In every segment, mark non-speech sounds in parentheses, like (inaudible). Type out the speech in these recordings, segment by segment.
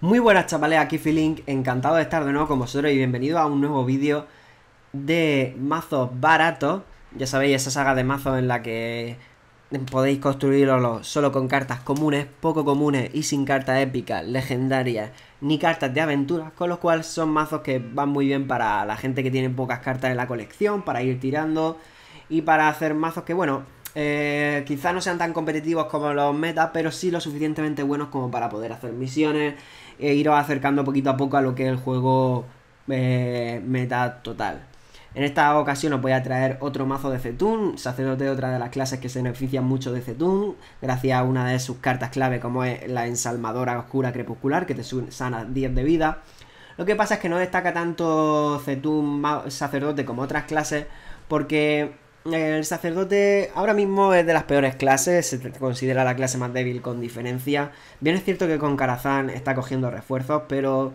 Muy buenas chavales, aquí Filink, encantado de estar de nuevo con vosotros y bienvenido a un nuevo vídeo de mazos baratos. Ya sabéis, esa saga de mazos en la que podéis construirlo solo con cartas comunes, poco comunes y sin cartas épicas, legendarias, ni cartas de aventuras, con los cuales son mazos que van muy bien para la gente que tiene pocas cartas en la colección, para ir tirando y para hacer mazos que, bueno, eh, quizá no sean tan competitivos como los metas, pero sí lo suficientemente buenos como para poder hacer misiones e iros acercando poquito a poco a lo que es el juego eh, meta total. En esta ocasión os voy a traer otro mazo de Zetun, sacerdote de otra de las clases que se benefician mucho de Zetun, gracias a una de sus cartas clave como es la ensalmadora oscura crepuscular, que te sana 10 de vida. Lo que pasa es que no destaca tanto Zetun sacerdote como otras clases, porque el sacerdote ahora mismo es de las peores clases, se considera la clase más débil con diferencia. Bien es cierto que con Karazhan está cogiendo refuerzos, pero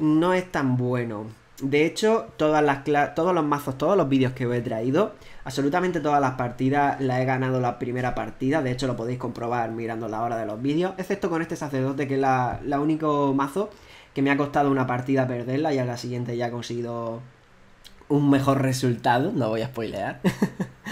no es tan bueno. De hecho, todas las todos los mazos, todos los vídeos que os he traído, absolutamente todas las partidas las he ganado la primera partida. De hecho, lo podéis comprobar mirando la hora de los vídeos, excepto con este sacerdote que es la, la único mazo que me ha costado una partida perderla y a la siguiente ya he conseguido un mejor resultado, no voy a spoilear.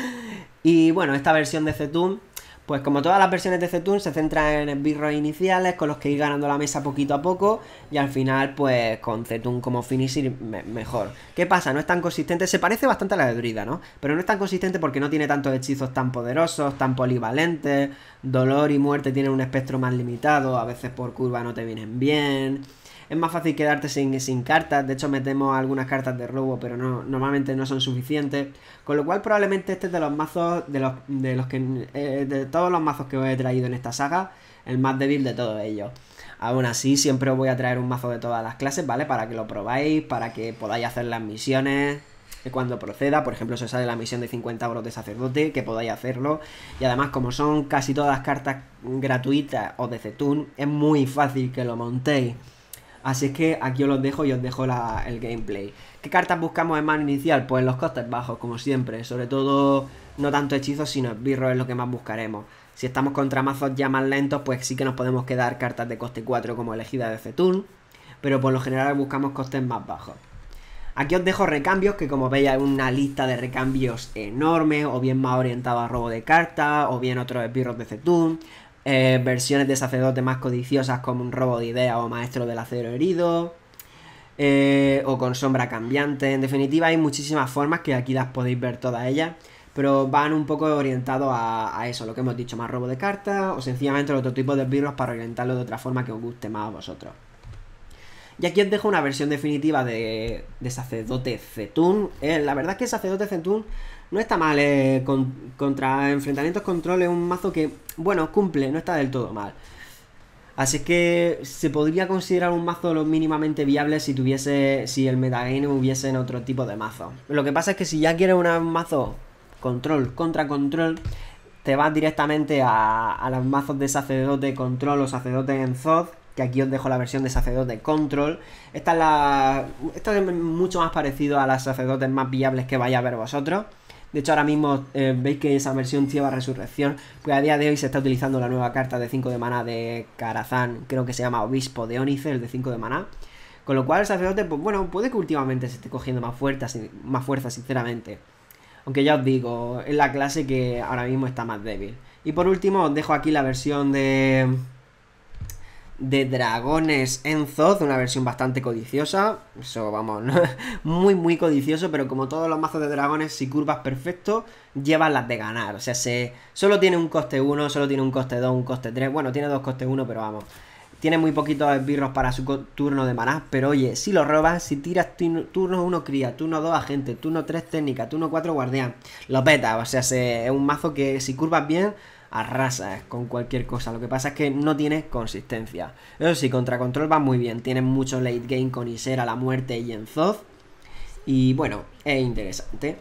(laughs) y bueno, esta versión de Zetun. pues como todas las versiones de Zetun, se centra en esbirros iniciales con los que ir ganando la mesa poquito a poco y al final, pues con Zetun como finish mejor. ¿Qué pasa? No es tan consistente, se parece bastante a la de Druida, ¿no? Pero no es tan consistente porque no tiene tantos hechizos tan poderosos, tan polivalentes, dolor y muerte tienen un espectro más limitado, a veces por curva no te vienen bien es más fácil quedarte sin, sin cartas. De hecho, metemos algunas cartas de robo, pero no, normalmente no son suficientes. Con lo cual, probablemente este es de los mazos, de los, que, eh, de todos los mazos que os he traído en esta saga, el más débil de todos ellos. Aún así, siempre os voy a traer un mazo de todas las clases, ¿vale? Para que lo probáis, para que podáis hacer las misiones, cuando proceda, por ejemplo, se sale la misión de 50 euros de sacerdote, que podáis hacerlo. Y además, como son casi todas cartas gratuitas o de Zetun, es muy fácil que lo montéis. Así es que aquí os los dejo y os dejo el gameplay. ¿Qué cartas buscamos en mano inicial? Pues los costes bajos, como siempre. Sobre todo, no tanto hechizos, sino esbirros es lo que más buscaremos. Si estamos contra mazos ya más lentos, pues sí que nos podemos quedar cartas de coste 4 como elegida de Zetun. Pero por lo general buscamos costes más bajos. Aquí os dejo recambios, que como veis hay una lista de recambios enorme, o bien más orientado a robo de cartas, o bien otros esbirros de Zetun. Eh, versiones de sacerdote más codiciosas como un robo de idea o maestro del acero herido, eh, o con sombra cambiante. En definitiva, hay muchísimas formas que aquí las podéis ver todas ellas, pero van un poco orientados a, eso, lo que hemos dicho, más robo de cartas o sencillamente otro tipo de virus para orientarlo de otra forma que os guste más a vosotros. Y aquí os dejo una versión definitiva de, Sacerdote Zetun. Eh, la verdad es que Sacerdote Zetun no está mal. Eh, contra enfrentamientos control es un mazo que, bueno, cumple, no está del todo mal. Así que se podría considerar un mazo lo mínimamente viable si tuviese. Si el metagame hubiese en otro tipo de mazo. Lo que pasa es que si ya quieres un mazo control contra control, te vas directamente a, a los mazos de sacerdote control o sacerdote en Zod aquí os dejo la versión de sacerdote control. Esta es la. es mucho más parecido a las sacerdotes más viables que vaya a ver vosotros. De hecho, ahora mismo eh, veis que esa versión lleva resurrección. que a día de hoy se está utilizando la nueva carta de 5 de maná de Karazán, creo que se llama Obispo de Onice, el de 5 de maná. Con lo cual el sacerdote, pues bueno, puede que últimamente se esté cogiendo más fuerza, más fuerza, sinceramente. Aunque ya os digo, es la clase que ahora mismo está más débil. Y por último, os dejo aquí la versión de de dragones en Zod, una versión bastante codiciosa, eso vamos, (laughs) muy muy codicioso, pero como todos los mazos de dragones, si curvas perfecto, llevas las de ganar, o sea, se, solo tiene un coste 1, solo tiene un coste 2, un coste 3, bueno, tiene dos costes 1, pero vamos, tiene muy poquitos esbirros para su turno de maná, pero oye, si lo robas, si tiras turno 1 cría, turno 2 agente, turno 3 técnica, turno 4 guardián, lo peta, o sea, es un mazo que si curvas bien arrasas con cualquier cosa. Lo que pasa es que no tiene consistencia. Eso sí, contra control va muy bien. Tiene mucho late game con Isera, la muerte y en Zod Y bueno, es interesante.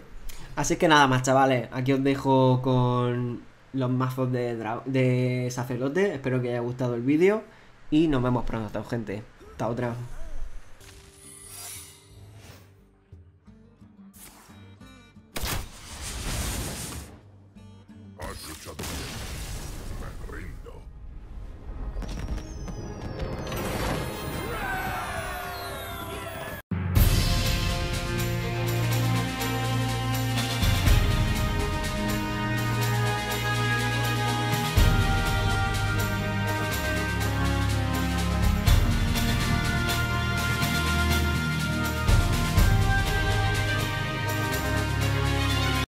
Así que nada más, chavales. Aquí os dejo con los mazos de, de sacerdote. Espero que haya gustado el vídeo. Y nos vemos pronto, hasta gente. Hasta otra.